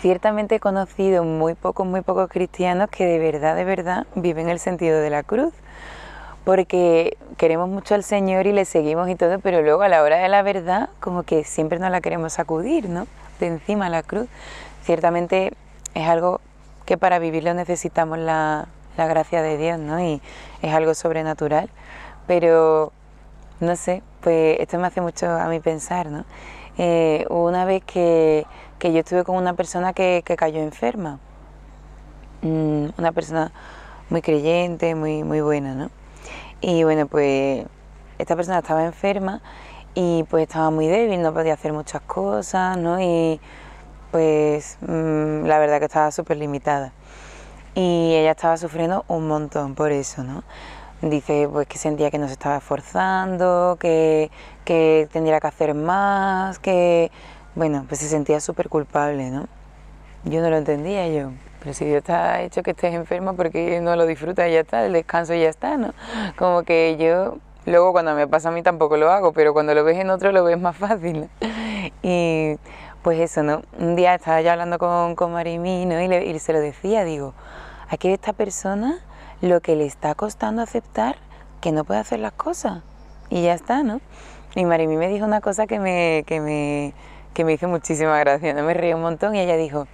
Ciertamente he conocido muy pocos, muy pocos cristianos que de verdad, de verdad viven el sentido de la cruz. Porque queremos mucho al Señor y le seguimos y todo, pero luego a la hora de la verdad, como que siempre nos la queremos sacudir, ¿no? De encima a la cruz. Ciertamente es algo que para vivirlo necesitamos la, la gracia de Dios, ¿no? Y es algo sobrenatural. Pero, no sé, pues esto me hace mucho a mí pensar, ¿no? eh, una vez que, yo estuve con una persona que, cayó enferma, mm, una persona muy creyente, muy, muy buena, ¿no? Y bueno, pues esta persona estaba enferma y pues estaba muy débil, no podía hacer muchas cosas, ¿no? Y pues mm, la verdad que estaba súper limitada. Y ella estaba sufriendo un montón por eso, ¿no? Dice pues que sentía que no se estaba esforzando, que, que tendría que hacer más, que bueno, pues se sentía súper culpable, ¿no? Yo no lo entendía yo. Pero si Dios está hecho que estés enfermo porque no lo disfrutas y ya está, el descanso y ya está, ¿no? Como que yo, luego cuando me pasa a mí tampoco lo hago, pero cuando lo ves en otro lo ves más fácil. Y pues eso, ¿no? Un día estaba yo hablando con, con Marimino y, y se lo decía, digo, aquí esta persona lo que le está costando aceptar que no puede hacer las cosas. Y ya está, ¿no? Y Marimí me dijo una cosa que me, que me, que me hizo muchísima gracia, ¿no? me reí un montón y ella dijo,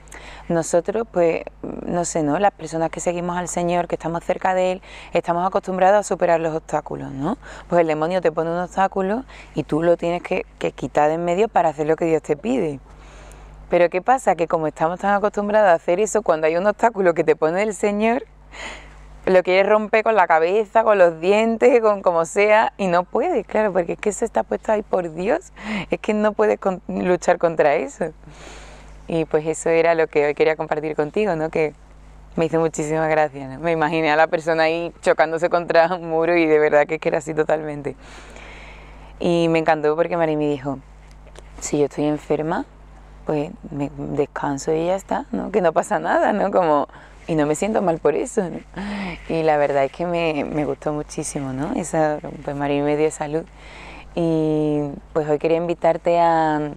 nosotros pues, no sé, ¿no? Las personas que seguimos al Señor, que estamos cerca de Él, estamos acostumbrados a superar los obstáculos, ¿no? Pues el demonio te pone un obstáculo y tú lo tienes que, que quitar de en medio para hacer lo que Dios te pide. Pero ¿qué pasa? Que como estamos tan acostumbrados a hacer eso, cuando hay un obstáculo que te pone el Señor, lo quiere romper con la cabeza, con los dientes, con como sea, y no puede, claro, porque es que eso está puesto ahí por Dios, es que no puedes luchar contra eso. Y pues eso era lo que hoy quería compartir contigo, ¿no? Que me hizo muchísimas gracias, ¿no? Me imaginé a la persona ahí chocándose contra un muro y de verdad que era así totalmente. Y me encantó porque Mari me dijo, si yo estoy enferma, pues me descanso y ya está, ¿no? Que no pasa nada, ¿no? Como, y no me siento mal por eso, ¿no? y la verdad es que me, gustó muchísimo, ¿no? Esa, pues María me dio salud. Y pues hoy quería invitarte a,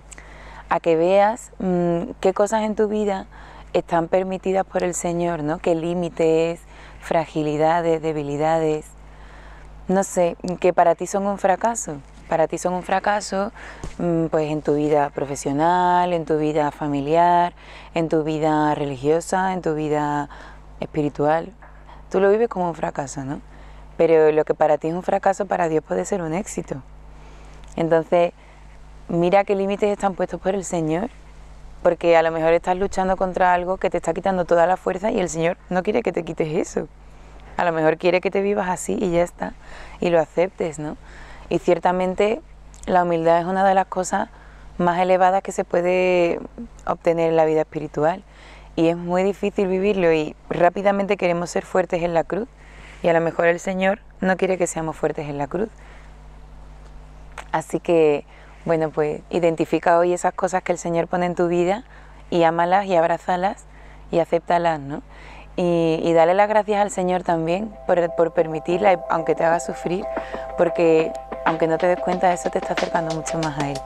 a que veas mm, qué cosas en tu vida están permitidas por el Señor, ¿no? Qué límites, fragilidades, debilidades, no sé, que para ti son un fracaso. Para ti son un fracaso, mm, pues en tu vida profesional, en tu vida familiar, en tu vida religiosa, en tu vida espiritual, tú lo vives como un fracaso, ¿no? Pero lo que para ti es un fracaso, para Dios puede ser un éxito. Entonces, mira qué límites están puestos por el Señor, porque a lo mejor estás luchando contra algo que te está quitando toda la fuerza y el Señor no quiere que te quites eso. A lo mejor quiere que te vivas así y ya está, y lo aceptes, ¿no? Y ciertamente la humildad es una de las cosas más elevadas que se puede obtener en la vida espiritual y es muy difícil vivirlo y rápidamente queremos ser fuertes en la cruz y a lo mejor el Señor no quiere que seamos fuertes en la cruz. Así que, bueno, pues identifica hoy esas cosas que el Señor pone en tu vida y ámalas y abrázalas y acéptalas, ¿no? Y, y dale las gracias al Señor también por, por permitirla, aunque te haga sufrir, porque aunque no te des cuenta, eso te está acercando mucho más a Él.